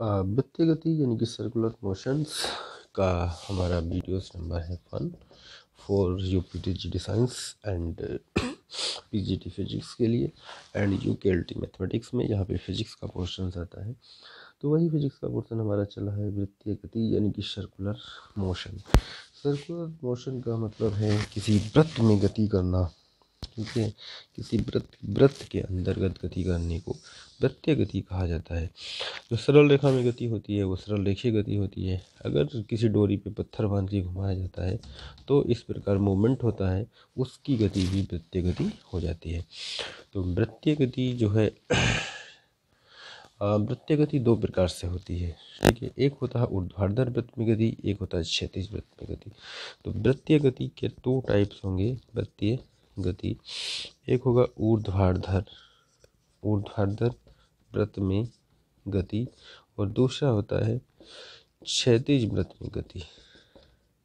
वित्तीय गति यानी कि सर्कुलर मोशंस का हमारा वीडियोस नंबर है one for you P T G D science and P G T physics के लिए and U K L T mathematics में यहाँ पे फिजिक्स का पोर्शन आता है तो वही फिजिक्स का पोर्शन हमारा चला है वित्तीय गति यानी कि सर्कुलर मोशन सर्कुलर मोशन का मतलब है किसी वृत्त में गति करना ठीक है किसी वृत्त वृत्त के अंतर्गत गति करने को प्रत्यय गति कहा जाता है जो सरल रेखा में गति होती है वो सरल रेखीय गति होती है अगर किसी डोरी पे पत्थर बांध के घुमाया जाता है तो इस प्रकार मूवमेंट होता है उसकी गति भी वृत्तीय गति हो जाती है तो वृत्तीय गति जो है वृत्तीय गति दो प्रकार से होती है ठीक है एक होता है ऊर्ध्वाधर वृत्त में गति एक होता है क्षैतिज वृत्त में गति तो वृत्तीय गति के दो टाइप्स होंगे वृत्तीय गति एक होगा ऊर्ध्वाधर ऊर्ध्वाधर व्रत में गति और दूसरा होता है क्षैतिज व्रत में गति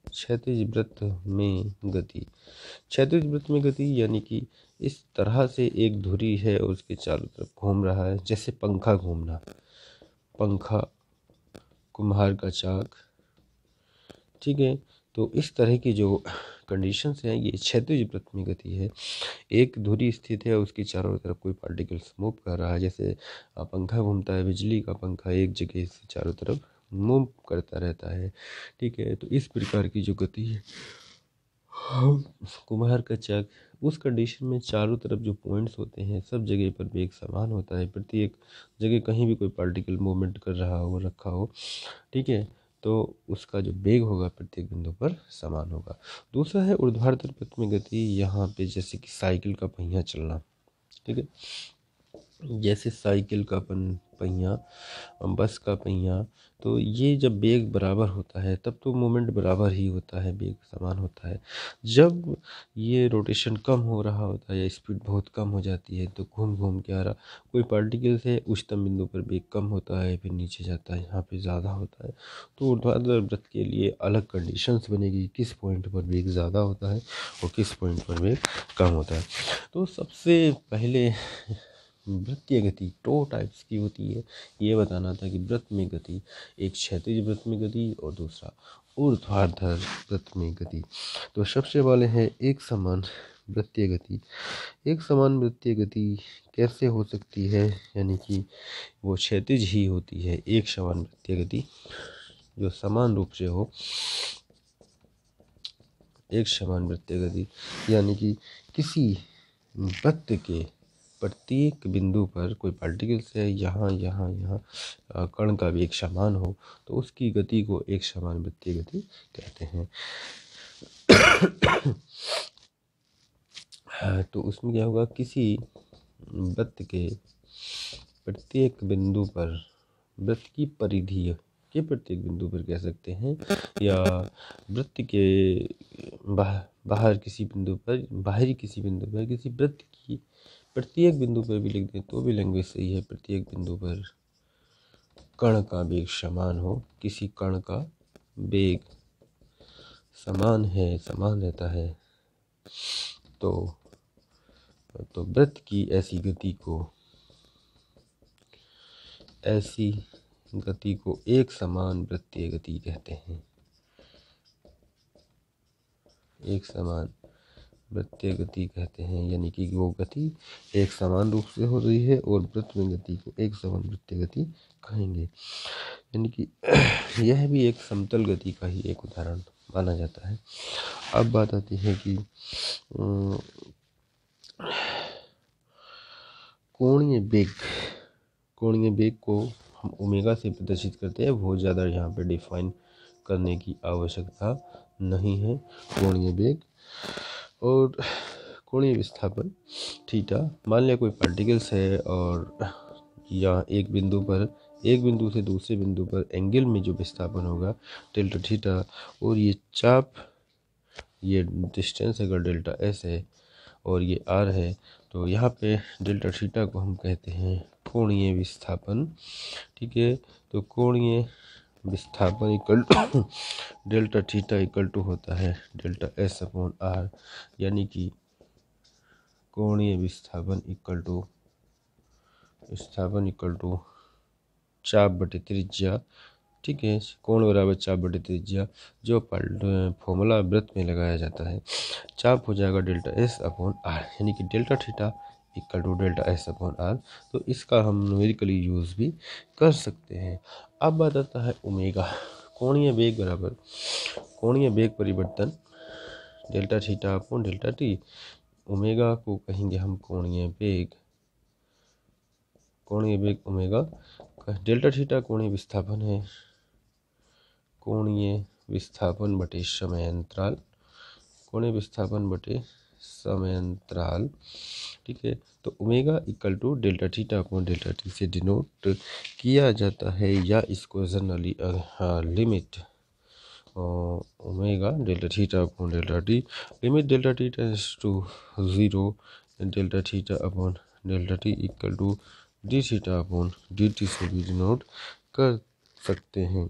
क्षैतिज व्रत में गति क्षैतिज व्रत में गति यानी कि इस तरह से एक धुरी है और उसके चारों तरफ घूम रहा है जैसे पंखा घूमना पंखा कुम्हार का चाक ठीक है तो इस तरह की जो कंडीशंस हैं ये क्षेत्रीय प्रथमी गति है एक धुरी स्थित है उसकी चारों तरफ कोई पार्टिकल्स मूव कर रहा है जैसे पंखा घूमता है बिजली का पंखा एक जगह से चारों तरफ मूव करता रहता है ठीक है तो इस प्रकार की जो गति है कुम्हार का चक उस कंडीशन में चारों तरफ जो पॉइंट्स होते हैं सब जगह पर भी एक समान होता है प्रत्येक जगह कहीं भी कोई पार्टिकल मूवमेंट कर रहा हो रखा हो ठीक है तो उसका जो वेग होगा प्रत्येक बिंदु पर समान होगा दूसरा है ऊर्ध्वाधर पथ में गति यहाँ पे जैसे कि साइकिल का पहिया चलना ठीक है जैसे साइकिल का अपन पहिया बस का पहिया तो ये जब बेग बराबर होता है तब तो मोमेंट बराबर ही होता है बेग समान होता है जब ये रोटेशन कम हो रहा होता है या स्पीड बहुत कम हो जाती है तो घूम घूम के आ रहा कोई पार्टिकल्स है उच्चतम बिंदु पर बेग कम होता है फिर नीचे जाता है यहाँ पे ज़्यादा होता है तो ऊर्ध्वाधर व्रत के लिए अलग कंडीशंस बनेगी किस पॉइंट पर बेग ज़्यादा होता है और किस पॉइंट पर बेग कम होता है तो सबसे पहले वृत्तीय गति टो टाइप्स की होती है ये बताना था कि व्रत में गति एक क्षतिज व्रत में गति और दूसरा ऊर्ध्वाधर व्रत में गति तो सबसे पहले है एक समान वृत्तीय गति एक समान वृत्तीय गति कैसे हो सकती है यानी कि वो क्षतिज ही होती है एक समान वृत्तीय गति जो समान रूप से हो एक समान वृत्तीय गति यानी कि किसी वृत्त के प्रत्येक बिंदु पर कोई पार्टिकल्स है यहाँ यहाँ यहाँ कण का भी एक समान हो तो उसकी गति को एक समान वृत्तीय गति कहते हैं तो उसमें क्या होगा किसी वृत्त के प्रत्येक बिंदु पर वृत्त की परिधि के प्रत्येक बिंदु पर कह सकते हैं या वृत्त के बाहर किसी बिंदु पर बाहरी किसी बिंदु पर किसी वृत्त की प्रत्येक बिंदु पर भी लिख दें तो भी लैंग्वेज सही है प्रत्येक बिंदु पर कण का वेग समान हो किसी कण का वेग समान है समान रहता है तो तो व्रत की ऐसी गति को ऐसी गति को एक समान वृत्तीय गति कहते हैं एक समान वृत्तीय गति कहते हैं यानी कि वो गति एक समान रूप से हो रही है और वृत्त में गति को एक समान वृत्तीय गति कहेंगे यानी कि यह भी एक समतल गति का ही एक उदाहरण माना जाता है अब बात आती है कि कोणीय बेग कोणीय बेग को हम ओमेगा से प्रदर्शित करते हैं बहुत ज़्यादा यहाँ पर डिफाइन करने की आवश्यकता नहीं है कोणीय वेग और कोणीय विस्थापन थीटा मान लिया कोई पार्टिकल्स है और या एक बिंदु पर एक बिंदु से दूसरे बिंदु पर एंगल में जो विस्थापन होगा डेल्टा थीटा और ये चाप ये डिस्टेंस अगर डेल्टा एस है और ये आर है तो यहाँ पे डेल्टा थीटा को हम कहते हैं कोणीय विस्थापन ठीक है तो कोणीय विस्थापन equal to delta theta equal to होता है डेल्टा एस अपॉन आर यानी कि कोणीय विस्थापन इक्वल टू विस्थापन इक्वल टू चाप बटे त्रिज्या ठीक है कोण बराबर चाप बटे त्रिज्या जो फॉर्मूला व्रत में लगाया जाता है चाप हो जाएगा डेल्टा एस अपॉन आर यानी कि delta theta equal to delta S upon R तो इसका हम न्यूमेरिकली यूज़ भी कर सकते हैं अब बात आता है ओमेगा कोणीय वेग बराबर कोणीय वेग परिवर्तन delta theta upon delta T omega को कहेंगे हम कोणीय वेग कोणीय वेग ओमेगा डेल्टा थीटा कोणीय विस्थापन है कोणीय विस्थापन बटे समय अंतराल कोणीय विस्थापन बटे समयांतराल ठीक है तो omega equal to delta theta upon delta T से डिनोट किया जाता है या इसको जनरली हाँ, limit omega delta theta upon delta T limit delta T tends to zero delta theta upon delta T equal to D theta upon D T से भी denote कर सकते हैं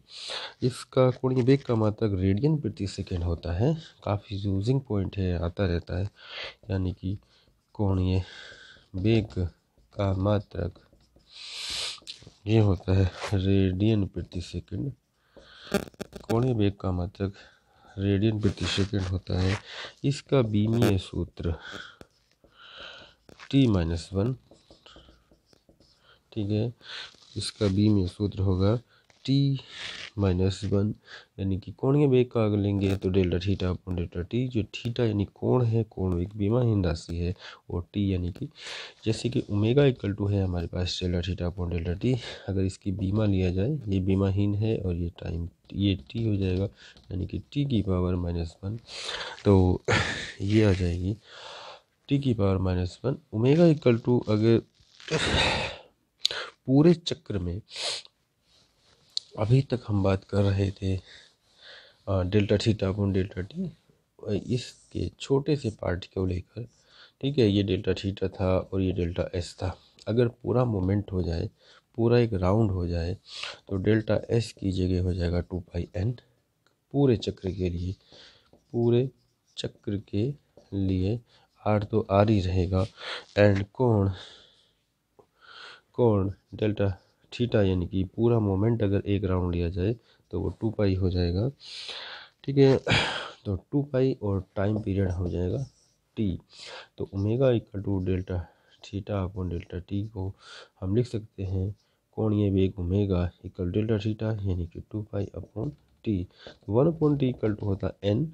इसका कोणीय वेग का मात्रक रेडियन प्रति सेकेंड होता है काफ़ी यूजिंग पॉइंट है आता रहता है यानी कि कोणीय वेग का मात्रक ये होता है रेडियन प्रति सेकेंड कोणीय वेग का मात्रक रेडियन प्रति सेकेंड होता है इसका बीमीय सूत्र टी माइनस वन ठीक है इसका बीमीय सूत्र होगा टी माइनस वन यानी कि के वेग का अगर लेंगे तो delta theta upon delta T जो थीटा यानी कोण है कोण वेग विमाहीन राशि है और टी यानी कि जैसे कि ओमेगा इक्वल टू है हमारे पास delta theta upon delta T अगर इसकी बीमा लिया जाए ये बीमाहीन है और ये टाइम ये टी हो जाएगा यानी कि टी की पावर माइनस वन तो ये आ जाएगी टी की power minus one omega equal to अगर पूरे चक्र में अभी तक हम बात कर रहे थे डेल्टा थीटा गुण डेल्टा टी इसके छोटे से पार्ट को लेकर ठीक है ये डेल्टा थीटा था और ये डेल्टा एस था अगर पूरा मोमेंट हो जाए पूरा एक राउंड हो जाए तो डेल्टा एस की जगह हो जाएगा टू पाई एन पूरे चक्र के लिए पूरे चक्र के लिए आर तो आर ही रहेगा एंड कोण कोण डेल्टा थीटा यानी कि पूरा मोमेंट अगर एक राउंड लिया जाए तो वो टू पाई हो जाएगा ठीक है तो टू पाई और टाइम पीरियड हो जाएगा टी तो omega equal to delta theta upon delta T को हम लिख सकते हैं कोणीय वेग ओमेगा इक्वल डेल्टा थीटा यानी कि टू पाई अपॉन टी तो one upon T equal to होता है एन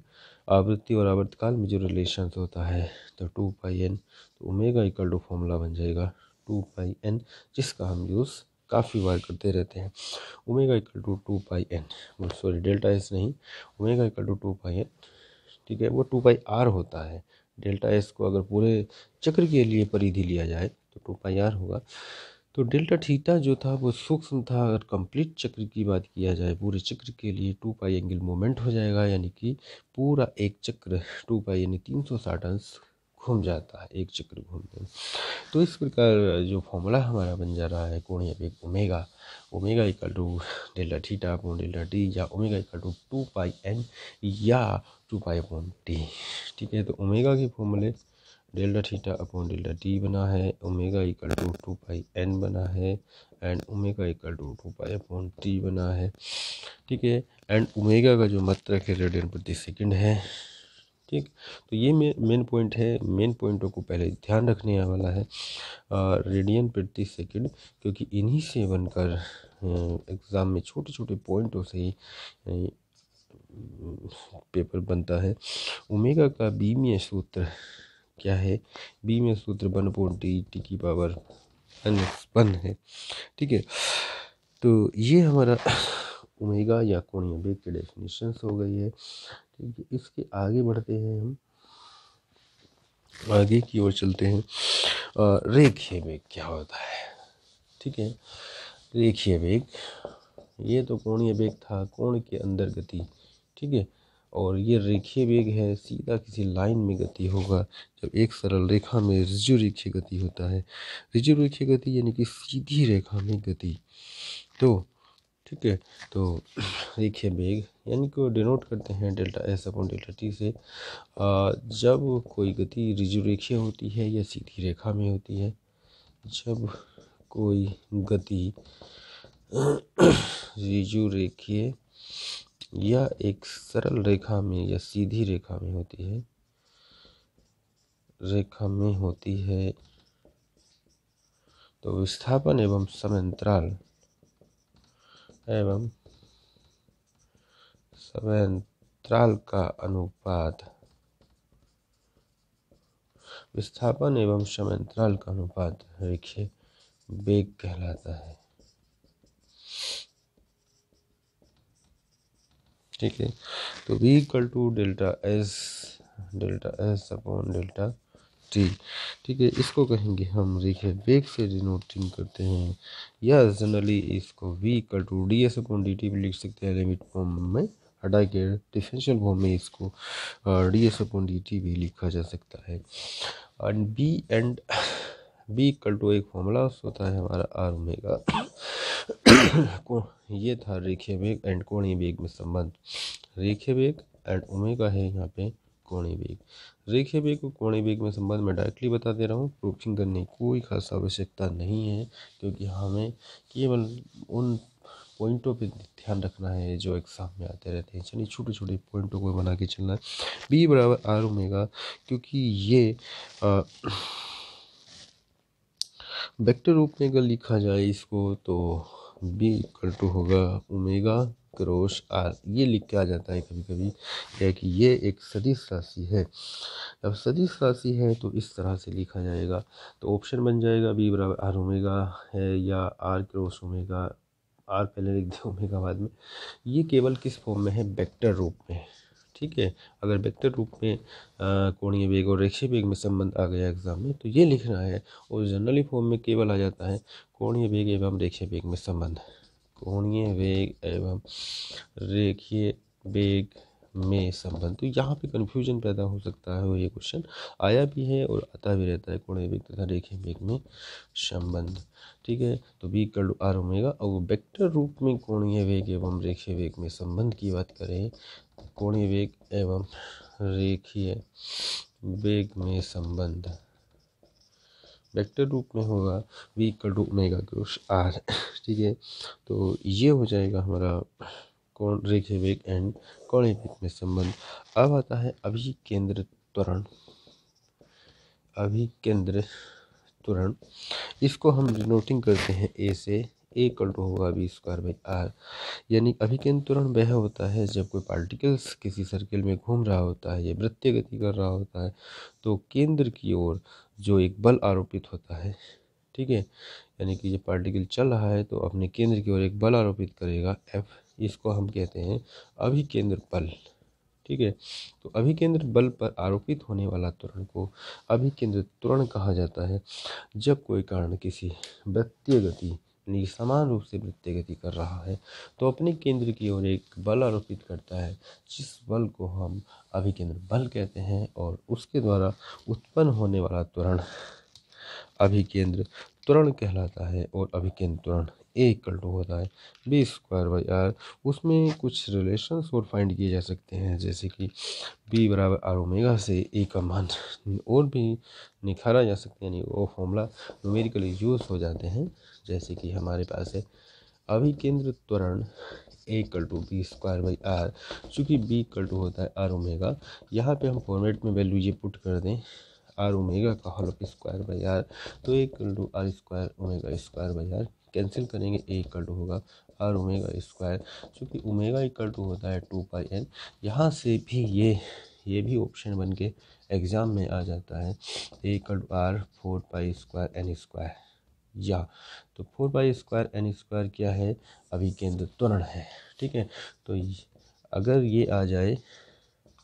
आवृत्ति और आवृत्तकाल में जो रिलेशन होता है तो टू पाई एन तो ओमेगा इक्वल टू फॉर्मूला बन जाएगा टू पाई एन जिसका हम यूज़ काफ़ी बार करते रहते हैं omega equal to two pi N मतलब सॉरी डेल्टा एस नहीं omega equal to two pi N ठीक है वो टू पाई आर होता है डेल्टा एस को अगर पूरे चक्र के लिए परिधि लिया जाए तो टू पाई आर होगा तो डेल्टा थीटा जो था वो सूक्ष्म था अगर कंप्लीट चक्र की बात किया जाए पूरे चक्र के लिए टू पाई एंगल मोमेंट हो जाएगा यानी कि पूरा एक चक्र टू पाई यानी तीन सौ साठ अंश घूम जाता है एक चक्र घूमते हैं तो इस प्रकार जो फॉर्मूला हमारा बन जा रहा है कोणीय वेग omega omega equal to delta theta upon delta T या omega equal to two pi N या टू पाई अपॉन टी ठीक है तो ओमेगा के फॉर्मूले delta theta upon delta T बना है omega equal to two pi N बना है and omega equal to two pi upon T बना है ठीक है एंड ओमेगा का जो मात्रक है रेडियन प्रति सेकंड है ठीक तो ये मेन पॉइंट है मेन पॉइंटों को पहले ध्यान रखने वाला है रेडियन प्रति सेकंड क्योंकि इन्हीं से बनकर एग्ज़ाम में छोटे छोटे पॉइंटों से ही पेपर बनता है ओमेगा का बीमीय सूत्र क्या है बीमीय सूत्र वन पॉइंट टी टी की पावर वन है ठीक है तो ये हमारा ओमेगा या कोणीय वेग की डेफिनेशन हो गई है ठीक है इसके आगे बढ़ते हैं हम आगे की ओर चलते हैं रेखीय वेग क्या होता है ठीक है रेखीय वेग ये तो कोणीय वेग था कोण के अंदर गति ठीक है और ये रेखीय वेग है सीधा किसी लाइन में गति होगा जब एक सरल रेखा में रिजु रेखीय गति होता है रिजु रेखीय गति यानी कि सीधी रेखा में गति तो ठीक है तो देखिए बेग यानी को डिनोट करते हैं delta S upon delta T से जब कोई गति रिजुरेखीय होती है या सीधी रेखा में होती है जब कोई गति रिजुरेखीय या एक सरल रेखा में या सीधी रेखा में होती है रेखा में होती है तो विस्थापन एवं समय अंतराल एवं संयंत्राल का अनुपात विस्थापन एवं समयंत्राल का अनुपात रेखीय वेग कहलाता है ठीक है तो V equal to delta S delta S upon delta स्टील ठीक है इसको कहेंगे हम देखिए बेग से डिनोटिंग करते हैं या जनरली इसको V equal to D S D T भी लिख सकते हैं लिमिट फॉर्म में हटा के डिफेंशियल फॉर्म में इसको D S upon D T भी लिखा जा सकता है and V and V equal to एक फॉर्मूला होता है हमारा आर ओमेगा को ये था रेखे वेग एंड कोणीय वेग में संबंध रेखे वेग एंड ओमेगा है यहाँ पे कोणी वेग रेखीय वेग और कोणी वेग में संबंध मैं डायरेक्टली बता दे रहा हूँ प्रूफिंग करने की कोई खास आवश्यकता नहीं है क्योंकि हमें केवल उन पॉइंटों पे ध्यान रखना है जो एग्ज़ाम में आते रहते हैं यानी छोटे छोटे पॉइंटों को बना के चलना है बी बराबर आर ओमेगा क्योंकि ये वेक्टर रूप में अगर लिखा जाए इसको तो बी इक्वल टू होगा ओमेगा क्रोश आर ये लिख के आ जाता है कभी कभी क्या कि ये एक सदिश राशि है अब सदिश राशि है तो इस तरह से लिखा जाएगा तो ऑप्शन बन जाएगा बी बराबर आर ओमेगा है या आर क्रोश ओमेगा आर पहले लिख दिया ओमेगा बाद में ये केवल किस फॉर्म में है वेक्टर रूप में ठीक है अगर वेक्टर रूप में कोणीय वेग और रेखीय वेग में संबंध आ गया एग्जाम में तो ये लिखना है और जनरली फॉर्म में केवल आ जाता है कोणीय वेग एवं रेखीय वेग में संबंध कोणीय वेग एवं रेखीय वेग में संबंध तो यहाँ पे कन्फ्यूजन पैदा हो सकता है वो ये क्वेश्चन आया भी है और आता भी रहता है कोणीय वेग तथा रेखीय वेग में संबंध ठीक है तो बी कर आर ओमेगा और वो वेक्टर रूप में कोणीय वेग एवं रेखीय वेग में संबंध की बात करें कोणीय वेग एवं रेखीय वेग में संबंध वेक्टर रूप में होगा वी इक्वल टू का क्रोस आर ठीक है तो ये हो जाएगा हमारा कौन रेखे वेग एंड कौन वेग में संबंध अब आता है अभी केंद्र त्वरण अभी केंद्र त्वरण इसको हम नोटिंग करते हैं ए से ए कल टू होगा बी स्क्वायर बाई आर यानी अभिकेंद्र त्वरण वह होता है जब कोई पार्टिकल्स किसी सर्किल में घूम रहा होता है या वृत्तीय गति कर रहा होता है तो केंद्र की ओर जो एक बल आरोपित होता है ठीक है यानी कि जब पार्टिकल चल रहा है तो अपने केंद्र की ओर एक बल आरोपित करेगा एफ इसको हम कहते हैं अभिकेंद्र बल ठीक है तो अभिकेंद्र बल पर आरोपित होने वाला त्वरण को अभिकेंद्र त्वरण कहा जाता है जब कोई कारण किसी वृत्तीय गति अपनी समान रूप से वृत्ति गति कर रहा है तो अपने केंद्र की ओर एक बल आरोपित करता है जिस बल को हम अभिकेंद्र बल कहते हैं और उसके द्वारा उत्पन्न होने वाला त्वरण अभिकेंद्र त्वरण कहलाता है और अभिकेंद्र त्वरण ए इक्वल टू होता है बी स्क्वायर बाई आर उसमें कुछ रिलेशन और फाइंड किए जा सकते हैं जैसे कि बी बराबर आर ओमेगा से ए का मान और भी निखारा जा सकता है यानी वो फॉर्मूला न्यूमेरिकली यूज़ हो जाते हैं जैसे कि हमारे पास है अभिकेंद्र त्वरण A equal to V square by R चूँकि बी इक्वल टू होता है आर ओमेगा यहाँ पे हम फॉर्मेट में वैल्यू ये पुट कर दें आर ओमेगा का whole of square by R तो A equal to R square omega square by R cancel करेंगे ए इक्वल टू होगा आर ओमेगा स्क्वायर चूँकि ओमेगा इक्वल टू होता है टू पाई एन यहाँ से भी ये ये भी ऑप्शन बन के एग्ज़ाम में आ जाता है A equal to R four pi square N square या तो four by square N square क्या है अभी केंद्र त्वरण है ठीक है तो अगर ये आ जाए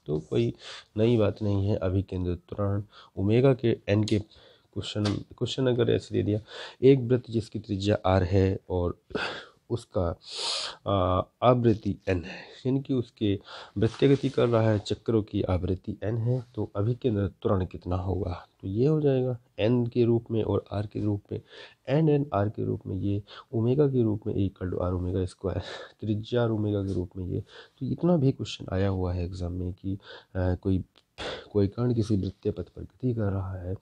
तो कोई नई बात नहीं है अभी केंद्र त्वरण उमेगा के एन के क्वेश्चन क्वेश्चन अगर ऐसे दे दिया एक वृत्त जिसकी त्रिज्या आर है और उसका आवृत्ति एन है यानी कि उसके वृत्य गति कर रहा है चक्रों की आवृत्ति एन है तो अभी के अंदर त्वरण कितना होगा तो ये हो जाएगा एन के रूप में और आर के रूप में एन एन आर के रूप में ये ओमेगा के रूप में एक कल आर ओमेगा स्क्वायर त्रिज्या आर ओमेगा के रूप में ये तो इतना भी क्वेश्चन आया हुआ है एग्ज़ाम में कि आ, कोई कोई कर्ण किसी वृत्तीय पथ पर गति कर रहा है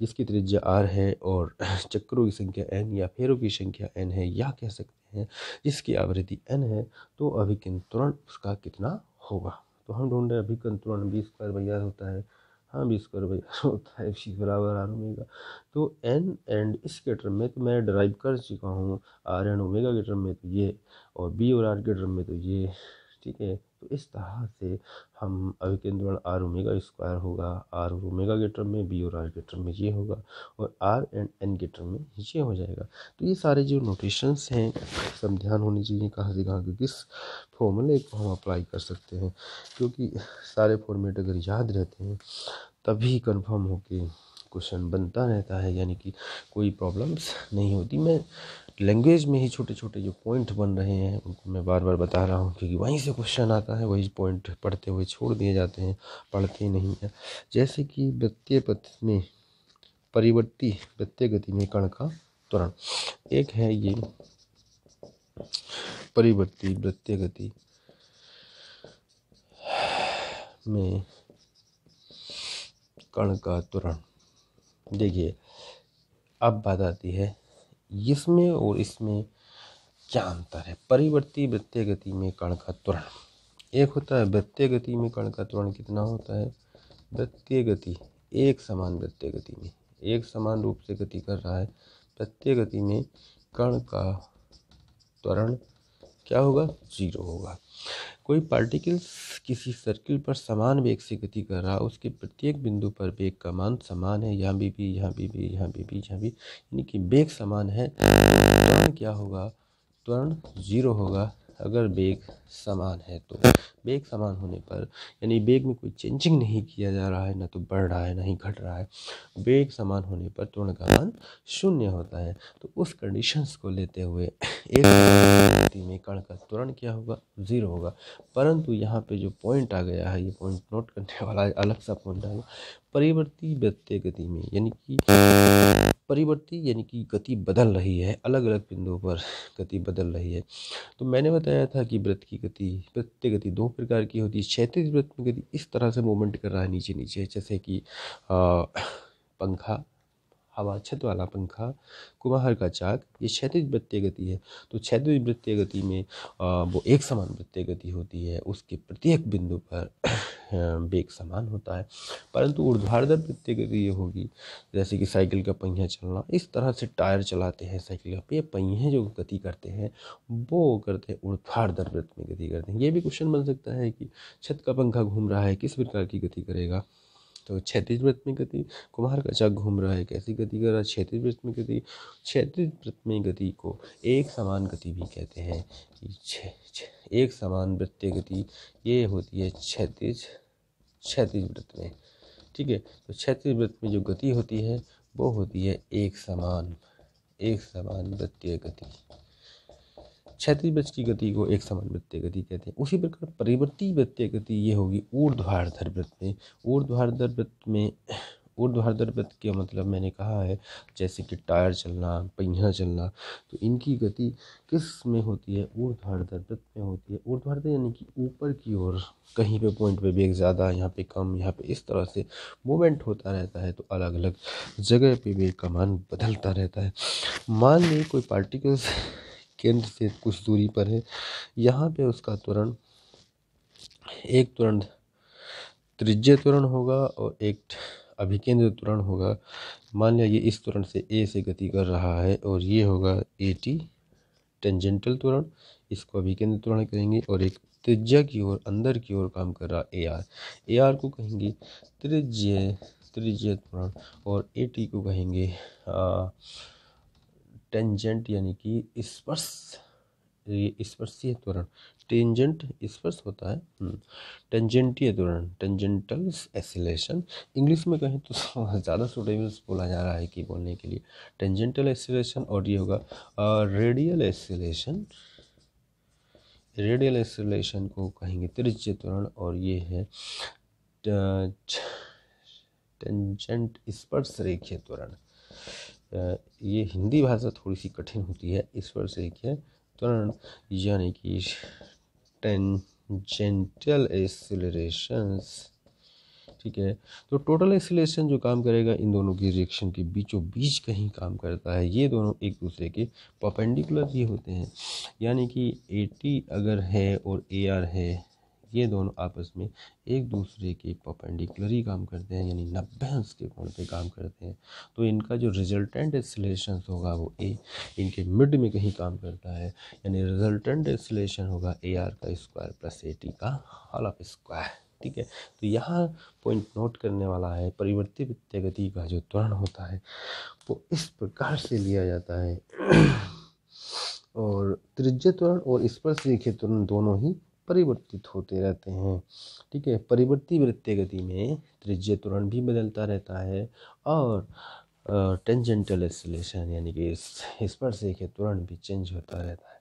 जिसकी त्रिज्या आर है और चक्रों की संख्या एन या फेरों की संख्या एन है या कह सकते हैं जिसकी आवृत्ति एन है तो अभिकन त्वरण उसका कितना होगा तो हम ढूंढ रहे अभिकन त्वरण बी स्क्वायर बाई आर होता है हाँ बी स्क्वायर बाई आर होता है इसी बराबर आर ओमेगा तो एन एंड इसके टर्म में तो मैं डराइव कर चुका हूँ आर एंड ओमेगा के टर्म में तो ये और बी और आर के टर्म में तो ये ठीक है तो इस तरह से हम अविकेंद्रण आर ओमेगा स्क्वायर होगा आर ओमेगा के टर्म में बी और आर के टर्म में ये होगा और आर एंड एन के टर्म में ये हो जाएगा तो ये सारे जो नोटेशंस हैं सब ध्यान होनी चाहिए कहाँ से कहाँ किस फॉर्मूले को हम अप्लाई कर सकते हैं क्योंकि सारे फॉर्मेट अगर याद रहते हैं तभी कन्फर्म होके क्वेश्चन बनता रहता है यानी कि कोई प्रॉब्लम्स नहीं होती मैं लैंग्वेज में ही छोटे छोटे जो पॉइंट बन रहे हैं उनको मैं बार बार बता रहा हूँ क्योंकि वहीं से क्वेश्चन आता है वही पॉइंट पढ़ते हुए छोड़ दिए जाते हैं पढ़ते नहीं हैं जैसे कि वृत्तीय पथ में परिवर्ती वृत्तीय गति में कण का त्वरण एक है ये परिवर्ती वृत्तीय गति में कण का त्वरण देखिए अब बात आती है इसमें और इसमें क्या अंतर है परिवर्ती वृत्तीय गति में कण का त्वरण एक होता है वृत्तीय गति में कण का त्वरण कितना होता है वृत्तीय गति एक समान वृत्तीय गति में एक समान रूप से गति कर रहा है वृत्तीय गति में कण का त्वरण क्या होगा जीरो होगा कोई पार्टिकल्स किसी सर्किल पर समान वेग से गति कर रहा उसके प्रत्येक बिंदु पर वेग का मान समान है यहाँ भी भी यहाँ भी भी यहाँ भी भी यहाँ भी यानी कि वेग समान है त्वरण क्या होगा त्वरण जीरो होगा अगर बेग समान है तो बेग समान होने पर यानी बेग में कोई चेंजिंग नहीं किया जा रहा है ना तो बढ़ रहा है ना ही घट रहा है बेग समान होने पर त्वरण का मान शून्य होता है तो उस कंडीशंस को लेते हुए एक स्थिति में कण का त्वरण क्या होगा ज़ीरो होगा परंतु यहाँ पे जो पॉइंट आ गया है ये पॉइंट नोट करने वाला अलग सा पॉइंट आएगा परिवर्ती व्यत्यय गति में यानी कि परिवर्ती यानी कि गति बदल रही है अलग अलग बिंदुओं पर गति बदल रही है तो मैंने बताया था कि व्रत की गति वृत्य गति दो प्रकार की होती है क्षेत्रीय व्रत में गति इस तरह से मूवमेंट कर रहा है नीचे नीचे जैसे कि पंखा हवा छत वाला पंखा कुमाहर का चाक ये क्षैतिज वृत्तीय गति है तो क्षैतिज वृत्तीय गति में वो एक समान वृत्तीय गति होती है उसके प्रत्येक बिंदु पर वेग समान होता है परंतु ऊर्ध्वाधर वृत्तीय गति ये होगी जैसे कि साइकिल का पहिया चलना इस तरह से टायर चलाते हैं साइकिल का ये पहिए जो गति करते हैं वो करते हैं ऊर्ध्वाधर वृत्त में गति करते हैं ये भी क्वेश्चन बन सकता है कि छत का पंखा घूम रहा है किस प्रकार की गति करेगा तो क्षैतिज व्रत में गति कुम्हार का चक घूम रहा है कैसी गति कर रहा है क्षैतिज व्रत में गति क्षैतिज व्रत में गति को एक समान गति भी कहते हैं एक समान वृत्तीय गति ये होती है क्षैतिज क्षैतिज व्रत में ठीक है तो क्षैतिज व्रत में जो गति होती है वो होती है एक समान एक समान वृत्तीय गति क्षैतिज वृत्त की गति को एक समान वृत्तीय गति कहते हैं उसी प्रकार परिवर्ती वृत्तीय गति ये होगी ऊर्ध्वाधर वृत्त में ऊर्ध्वाधर वृत्त में ऊर्ध्वाधर वृत्त का मतलब मैंने कहा है जैसे कि टायर चलना पहिया चलना तो इनकी गति किस में होती है ऊर्ध्वाधर वृत्त में होती है ऊर्ध्वाधर यानी कि ऊपर की ओर कहीं पे पॉइंट पे वेग ज़्यादा यहाँ पे कम यहाँ पे इस तरह से मूवमेंट होता रहता है तो अलग अलग जगह पे वेग का मान बदलता रहता है मान लीजिए कोई पार्टिकल्स केंद्र से कुछ दूरी पर है यहाँ पे उसका त्वरण एक त्वरण त्रिज्य त्वरण होगा और एक अभिकेंद्र त्वरण होगा मान लिया ये इस त्वरण से ए से गति कर रहा है और ये होगा ए टी टेंजेंटल त्वरण इसको अभिकेंद्र त्वरण करेंगे और एक त्रिज्य की ओर अंदर की ओर काम कर रहा ए आर ए आर को कहेंगे त्रिज्य त्रिज्य त्वरण और ए टी को कहेंगे आ, टेंजेंट यानी कि स्पर्श स्पर्शीय त्वरण टेंजेंट स्पर्श होता है हम्म, टेंजेंटीय त्वरण टेंजेंटल एसिलेशन इंग्लिश में कहें तो ज़्यादा सुटेबल बोला जा रहा है कि बोलने के लिए टेंजेंटल एसिलेशन और ये होगा रेडियल एसिलेशन रेडियल एसिलेशन को कहेंगे त्रिज्य त्वरण और ये है टेंजेंट स्पर्श रेखीय त्वरण ये हिंदी भाषा थोड़ी सी कठिन होती है इस पर से क्या त्वरण यानी कि टेंजेंटल एक्सिलेशंस ठीक है तो टोटल एक्सिलेशन जो काम करेगा इन दोनों की रिएक्शन के बीचों बीच कहीं काम करता है ये दोनों एक दूसरे के परपेंडिकुलर ही होते हैं यानी कि ए टी अगर है और ए आर है ये दोनों आपस में एक दूसरे के ही काम करते हैं यानी नब्बे अंश के कोण पे काम करते हैं तो इनका जो रिजल्टेंट एक्सलेशन होगा वो ए इनके मिड में कहीं काम करता है यानी रिजल्टेंट एक्सलेशन होगा ए आर का स्क्वायर प्लस ए टी का हॉल ऑफ स्क्वायर ठीक है तो यहाँ पॉइंट नोट करने वाला है परिवर्तित वित्तीय गति का जो त्वरण होता है वो इस प्रकार से लिया जाता है और त्रिज्य त्वरण और स्पर्श रेखीय त्वरण दोनों ही परिवर्तित होते रहते हैं ठीक है परिवर्ती वृत्तीय गति में त्रिज्य त्वरण भी बदलता रहता है और टेंजेंटल एक्सलेशन यानी कि स्पर्श के त्वरण भी चेंज होता रहता है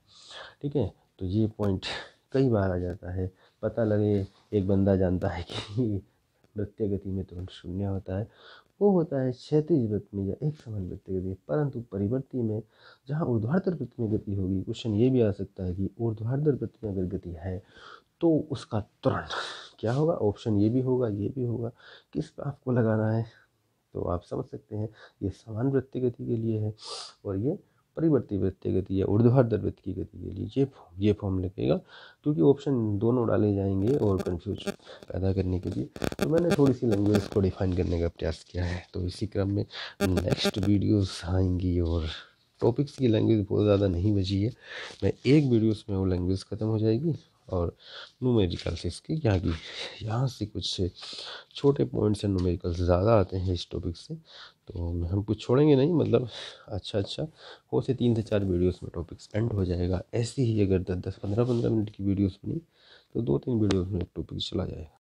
ठीक है तो ये पॉइंट कई बार आ जाता है पता लगे एक बंदा जानता है कि नृत्य गति में तुरंत शून्य होता है वो होता है क्षेत्रीय वृत्त में या एक समान वृत्त के गति परंतु परिवर्ती में जहाँ ऊर्ध्वाधर वृत्त में गति होगी क्वेश्चन ये भी आ सकता है कि ऊर्ध्वाधर वृत्त में अगर गति है तो उसका तुरंत क्या होगा ऑप्शन ये भी होगा ये भी होगा किस पर आपको लगाना है तो आप समझ सकते हैं ये समान वृत्ति गति के लिए है और ये परिवर्ती वृत्त गति या ऊर्ध्वाधर वृत्त की गति के लिए ये फॉर्म ये फॉर्म लगेगा क्योंकि ऑप्शन दोनों डाले जाएंगे और कन्फ्यूज पैदा करने के लिए तो मैंने थोड़ी सी लैंग्वेज को डिफाइन करने का प्रयास किया है तो इसी क्रम में नेक्स्ट वीडियोस आएंगी और टॉपिक्स की लैंग्वेज बहुत ज़्यादा नहीं बची है मैं एक वीडियोस में वो लैंग्वेज ख़त्म हो जाएगी और नूमेरिकल्स इसके यहाँ की यहाँ से कुछ छोटे पॉइंट्स हैं नूमेरिकल्स ज़्यादा आते हैं इस टॉपिक से तो हम कुछ छोड़ेंगे नहीं मतलब अच्छा अच्छा हो से तीन से चार वीडियोस में टॉपिक्स एंड हो जाएगा ऐसी ही अगर दस दस पंद्रह पंद्रह मिनट की वीडियोस बनी तो दो तीन वीडियोस में एक टॉपिक चला जाएगा